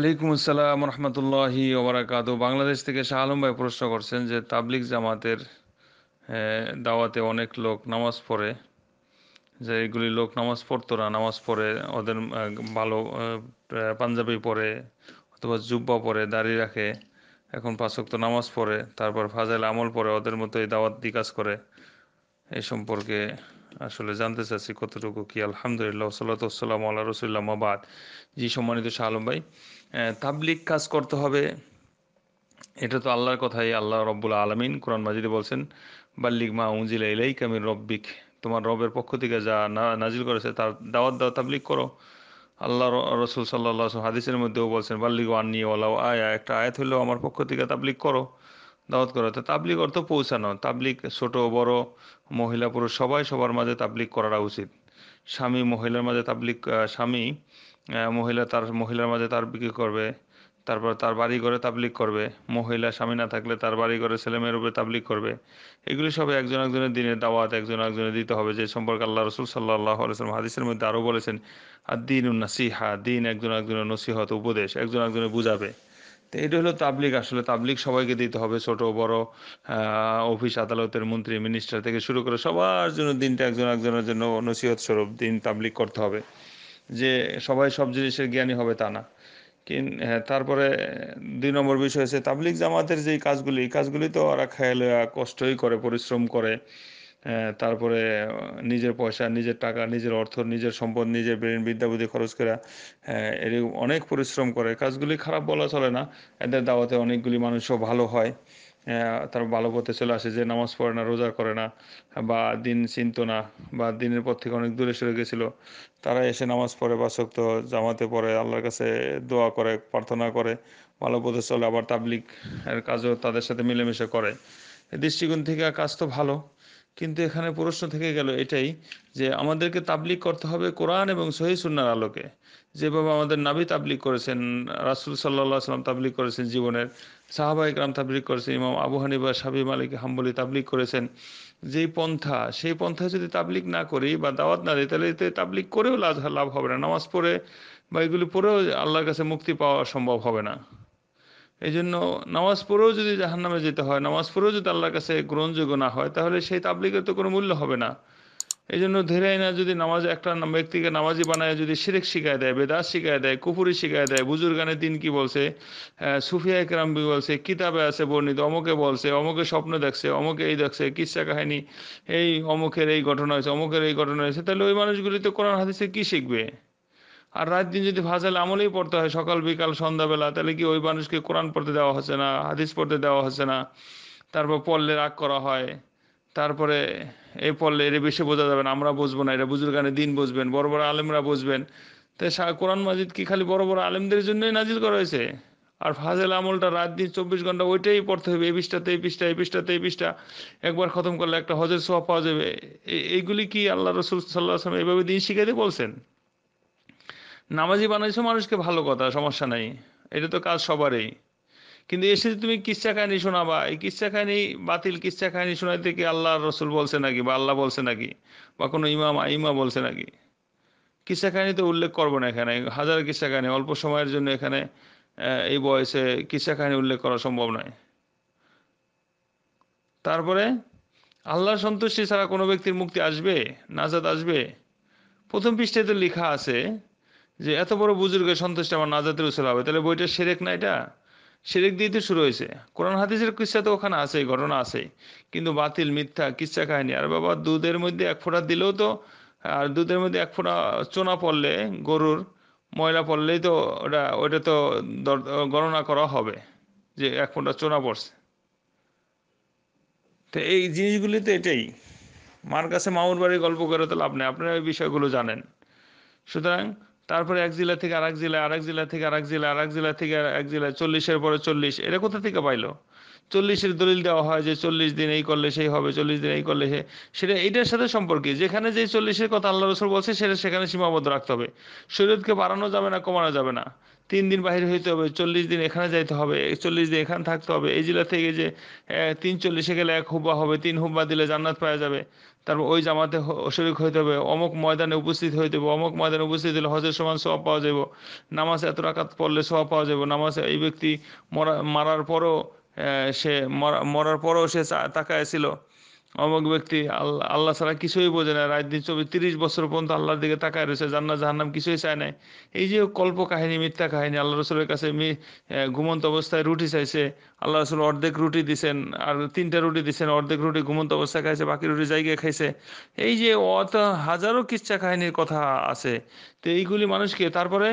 আলাইকুম আসসালাম রহমতুল্লাহ ওবরাকাত বাংলাদেশ থেকে শাহ আলম ভাই প্রশ্ন করছেন যে তাবলিক জামাতের দাওয়াতে অনেক লোক নামাজ পড়ে যে এগুলি লোক নামাজ পড়তো না নামাজ পড়ে ওদের ভালো পাঞ্জাবি পরে অথবা জুব্বা পরে দাড়ি রাখে এখন পাঁচক্ত নামাজ পড়ে তারপর ফাজাইল আমল পরে ওদের মতো এই দাওয়াত দিকাজ করে এ সম্পর্কে আসলে জানতে চাচ্ছি কতটুকু কি আলহামদুলিল্লাহ সাল্লাতাম আল্লাহ রসুল্লাহ মাবাদ জি সম্মানিত শাহ আলম ভাই তাবলিক কাজ করতে হবে এটা তো আল্লাহর কথাই আল্লাহ রব্বুল আলমিন কোরআন মাজিদে বলছেন বাল্লিক মা উজিলা এলাই কামির রব্বিক তোমার রবের পক্ষ থেকে যা নাজিল করেছে তার দাওয়াত দাওয়া তাবলিক করো আল্লাহ রসুল সাল্লাহ হাদিসের মধ্যেও বলছেন বাল্লিক আন্নি ওলা আয়া একটা আয়াত হইলেও আমার পক্ষ থেকে তাবলিক করো দাওয়াত করা তো তাবলিক অর্থ পৌঁছানো তাবলিক ছোট বড় মহিলা পুরুষ সবাই সবার মাঝে তাবলিক করাটা উচিত স্বামী মহিলার মাঝে তাবলিক স্বামী মহিলা তার মহিলার মাঝে তার বিক্রি করবে তারপর তার বাড়ি ঘরে তাবলিক করবে মহিলা স্বামী না থাকলে তার বাড়ি ঘরে ছেলে মেয়ের উপরে তাবলিক করবে এগুলি সব একজন একজনের দিনের দাওয়াত একজন একজনের দিতে হবে যে সম্পর্কে আল্লাহ রসুল সাল্লাহ আলসালাম হাদিসের মধ্যে আরও বলেছেন আর দিন উন্নাসিহা দিন একজন একজনের নসিহত উপদেশ একজন একজনের বুঝাবে তো এটা হলো তাবলিক আসলে তাবলিক সবাইকে দিতে হবে ছোট বড় অফিস আদালতের মন্ত্রী মিনিস্টার থেকে শুরু করে সবার জন্য দিনটা একজন একজনের জন্য নসিহত স্বরূপ দিন তাবলিক করতে হবে যে সবাই সব জিনিসের জ্ঞানী হবে তা না হ্যাঁ, তারপরে দুই নম্বর বিষয় হচ্ছে তাবলিক জামাতের যেই কাজগুলি এই কাজগুলি তো ওরা খেয়াল কষ্টই করে পরিশ্রম করে তারপরে নিজের পয়সা নিজের টাকা নিজের অর্থ নিজের সম্পদ নিজের ব্রেন বিদ্যাবুদ্ধি খরচ করা এরকম অনেক পরিশ্রম করে কাজগুলি খারাপ বলা চলে না এদের দাওয়াতে অনেকগুলি মানুষও ভালো হয় তার ভালো পথে চলে আসে যে নামাজ পড়ে না রোজা করে না বা দিন চিনত না বা দিনের পর থেকে অনেক দূরে সরে গেছিলো তারা এসে নামাজ পড়ে বা শক্ত জামাতে পড়ে আল্লাহর কাছে দোয়া করে প্রার্থনা করে ভালো পথে চলে আবার তাবলিক এর কাজও তাদের সাথে মিলেমিশে করে দৃষ্টিকোণ থেকে কাজ তো ভালো কিন্তু এখানে প্রশ্ন থেকে গেল এটাই যে আমাদেরকে তাবলিক করতে হবে কোরআন এবং শহীদ সুন্নার আলোকে যেভাবে আমাদের নাবি তাবলিক করেছেন রাসুল সাল্লাহ সাল্লাম তাবলিক করেছেন জীবনের সাহাবা ইকরাম তাবলিক করেছেন ইমাম আবু হানিবা সাবি মালিক হাম্বলি তাবলিক করেছেন যেই পন্থা সেই পন্থা যদি তাবলিক না করি বা দাওয়াত না দিই তাহলে এতে তাবলিক করেও লাভ হবে না নামাজ পড়ে বা এগুলি পড়েও আল্লাহর কাছে মুক্তি পাওয়া সম্ভব হবে না এই জন্য নামাজ পড়েও যদি জাহান নামে যেতে হয় নামাজ পড়েও যদি আল্লাহর কাছে গ্রহণযোগ্য না হয় তাহলে সেই তাবলিগের তো কোনো মূল্য হবে না এই জন্য ধীরে না যদি নামাজ একটা ব্যক্তিকে নামাজি বানায় যদি শিরেক শিখায় দেয় বেদাস শিখায় দেয় কুপুরি শিখায় দেয় বুজুর্গানের দিন কি বলছে সুফিয়া একরাম বলছে কিতাবে আছে বর্ণিত অমুকে বলছে অমুকে স্বপ্ন দেখছে অমুকে এই দেখছে কিসা কাহিনী এই অমুকের এই ঘটনা হয়েছে অমুকের এই ঘটনা হয়েছে তাহলে ওই মানুষগুলি তো কোরআন হাদিসে কি শিখবে আর রাত দিন যদি ফাজেল আমলেই পড়তে হয় সকাল বিকাল সন্ধ্যাবেলা তাহলে কি ওই মানুষকে কোরআন পড়তে দেওয়া হচ্ছে না হাদিস পড়তে দেওয়া হচ্ছে না তারপর পল্লে রাগ করা হয় তারপরে এই পড়লে এর বেশি বোঝা যাবে না আমরা বুঝবো না এটা গানে দিন বুঝবেন বড় বড় আলেমরা বুঝবেন তাই কোরআন মাজিদ কি খালি বড় বড় আলেমদের জন্যই নাজিল করা হয়েছে আর ফাজেল আমলটা রাত দিন চব্বিশ ঘন্টা ওইটাই পড়তে হবে এই পৃষ্ঠাতে এই পৃষ্ঠা এই পৃষ্ঠাতে এই পৃষ্ঠা একবার খতম করলে একটা হজের সোয়া পাওয়া যাবে এইগুলি কি আল্লাহ রসুল সাল্লাহ আসলাম এভাবে দিন শিখাইতে বলছেন নামাজি বানাইছো মানুষকে ভালো কথা সমস্যা নাই এটা তো কাজ সবারই কিন্তু এসে তুমি কিচ্ছা কাহিনী শোনাবা এই কিচ্ছা কাহিনী বাতিল কিচ্ছা কাহিনী শোনাইতে কি আল্লাহ রসুল বলছে নাকি বা আল্লাহ বলছে নাকি বা কোনো ইমাম ইমা বলছে নাকি কিসা কাহিনী তো উল্লেখ করবো না এখানে হাজার কিসা কাহিনী অল্প সময়ের জন্য এখানে এই বয়সে কিসা কাহিনী উল্লেখ করা সম্ভব নয় তারপরে আল্লাহর সন্তুষ্টি ছাড়া কোনো ব্যক্তির মুক্তি আসবে নাজাদ আসবে প্রথম পৃষ্ঠায় তো লেখা আছে যে এত বড় বুজুর্গের সন্তুষ্ট আমার নাজাতের উসুল হবে তাহলে বইটা সেরেক না এটা সেরেক দিয়ে তো শুরু হয়েছে কোরআন হাদিসের কিসা তো ওখানে আছে ঘটনা আছে কিন্তু বাতিল মিথ্যা কিচ্ছা কাহিনী আর বাবা দুধের মধ্যে এক ফোঁটা দিলেও তো আর দুধের মধ্যে এক ফোঁটা চোনা পড়লে গরুর ময়লা পড়লেই তো ওটা ওটা তো গণনা করা হবে যে এক ফোঁটা চোনা পড়ছে তো এই জিনিসগুলি তো এটাই মার কাছে মামুর বাড়ির গল্প করে তো লাভ নেই আপনারা এই বিষয়গুলো জানেন সুতরাং তারপরে এক জেলা থেকে আরেক জেলা এক জেলা থেকে আরেক জেলা এক জেলা থেকে এক জেলা চল্লিশের পরে চল্লিশ এটা কোথা থেকে পাইলো চল্লিশের দলিল দেওয়া হয় যে চল্লিশ দিন এই করলে সেই হবে চল্লিশ দিন এই করলে সে সেটা এইটার সাথে সম্পর্কে যেখানে যে চল্লিশের কথা আল্লাহ রসুল বলছে সেটা সেখানে সীমাবদ্ধ রাখতে হবে শরীরকে বাড়ানো যাবে না কমানো যাবে না তিন দিন বাহির হইতে হবে চল্লিশ দিন এখানে যাইতে হবে চল্লিশ দিন এখানে থাকতে হবে এই জেলা থেকে যে তিন চল্লিশে গেলে এক হুব্বা হবে তিন হুব্বা দিলে জান্নাত পাওয়া যাবে তারপর ওই জামাতে শরিক হইতে হবে অমুক ময়দানে উপস্থিত হইতে হবে অমুক ময়দানে উপস্থিত হলে হজের সমান সোয়াব পাওয়া যাবে নামাজ এত রাকাত পড়লে সোয়াব পাওয়া যাবে নামাজে এই ব্যক্তি মরা মারার পরও সে মরার পরেও সে তাকায় ছিল অমক ব্যক্তি আল্লাহ আল্লাহ ছাড়া কিছুই বোঝে না রাত দিন চব্বিশ তিরিশ বছর পর্যন্ত আল্লাহর দিকে তাকায় রয়েছে জান্নাত জাহান্নাম কিছুই চায় নাই এই যে কল্প কাহিনী মিথ্যা কাহিনী আল্লাহ রসুলের কাছে ঘুমন্ত অবস্থায় রুটি চাইছে আল্লাহ রসুল অর্ধেক রুটি দিছেন আর তিনটা রুটি দিছেন অর্ধেক রুটি ঘুমন্ত অবস্থায় খাইছে বাকি রুটি জায়গায় খাইছে এই যে অত হাজারো কিচ্ছা কাহিনীর কথা আছে তো এইগুলি মানুষকে তারপরে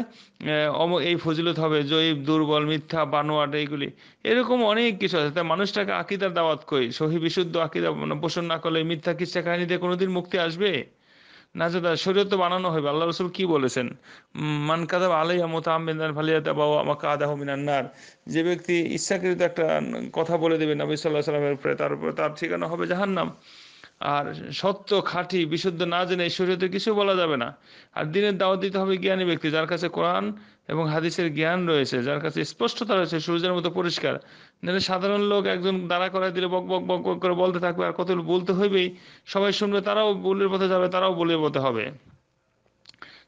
অমক এই ফজিলত হবে জৈব দুর্বল মিথ্যা বানোয়াট এইগুলি এরকম অনেক কিছু আছে তাই মানুষটাকে আকিদার দাওয়াত কই সহি বিশুদ্ধ আকিদা মানে পোষণ না করলে মিথ্যা কিচ্ছা কাহিনী দিয়ে কোনোদিন মুক্তি আসবে না দাদা তো বানানো হবে আল্লাহ রসুল কি বলেছেন মান কাদা আলাই আমার ফালিয়া বাবা আমাকে আদা হমিনান্নার যে ব্যক্তি ইচ্ছাকৃত একটা কথা বলে দেবে নবী সাল্লাহ সাল্লামের উপরে তার উপরে তার ঠিকানা হবে নাম আর সত্য খাঁটি বিশুদ্ধ না জেনে শরীয়তে কিছু বলা যাবে না আর দিনের দাওয়াত দিতে হবে জ্ঞানী ব্যক্তি যার কাছে কোরআন এবং হাদিসের জ্ঞান রয়েছে যার কাছে স্পষ্টতা রয়েছে সূর্যের মতো পরিষ্কার নাহলে সাধারণ লোক একজন দাঁড়া করায় দিলে বক বক বক বক করে বলতে থাকবে আর কত বলতে হইবেই সবাই শুনবে তারাও বলির পথে যাবে তারাও বলির পথে হবে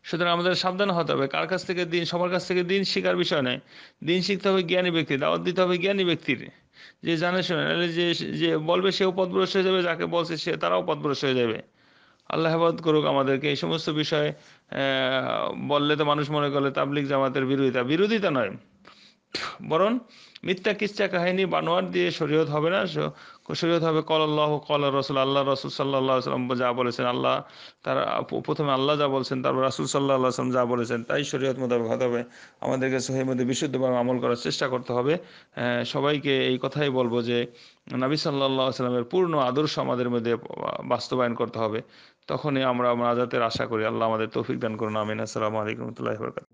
সুতরাং আমাদের সাবধান হতে হবে কার কাছ থেকে দিন সবার কাছ থেকে দিন শিকার বিষয় নয় দিন শিখতে হবে জ্ঞানী ব্যক্তি দাওয়াত দিতে হবে জ্ঞানী ব্যক্তির যে জানে শোনে যে যে বলবে সেও পথভ্রষ্ট হয়ে যাবে যাকে বলছে সে তারাও পথভ্রষ্ট হয়ে যাবে আল্লাহ করুক আমাদেরকে এই সমস্ত বিষয়ে বললে তো মানুষ মনে করলে তাবলিক জামাতের বিরোধিতা বিরোধিতা নয় বরং মিথ্যা কিচ্ছা কাহিনী বানোয়ার দিয়ে শরীয়ত হবে না শরীয়ত হবে কল আল্লাহ কল রসুল আল্লাহ রসুল সাল্লাহ সাল্লাম যা বলেছেন আল্লাহ তার প্রথমে আল্লাহ যা বলছেন তারপর রাসুল সাল্লাহ সাল্লাম যা বলেছেন তাই শরীয়ত মোতাবেক হতে হবে আমাদেরকে সহি মধ্যে বিশুদ্ধভাবে আমল করার চেষ্টা করতে হবে সবাইকে এই কথাই বলবো যে নাবি সাল্লাহ সাল্লামের পূর্ণ আদর্শ আমাদের মধ্যে বাস্তবায়ন করতে হবে তখনই আমরা নাজাতের আশা করি আল্লাহ আমাদের তৌফিক দান করুন আমিন আসসালামু আলাইকুম রহমতুল্লাহ বরকাত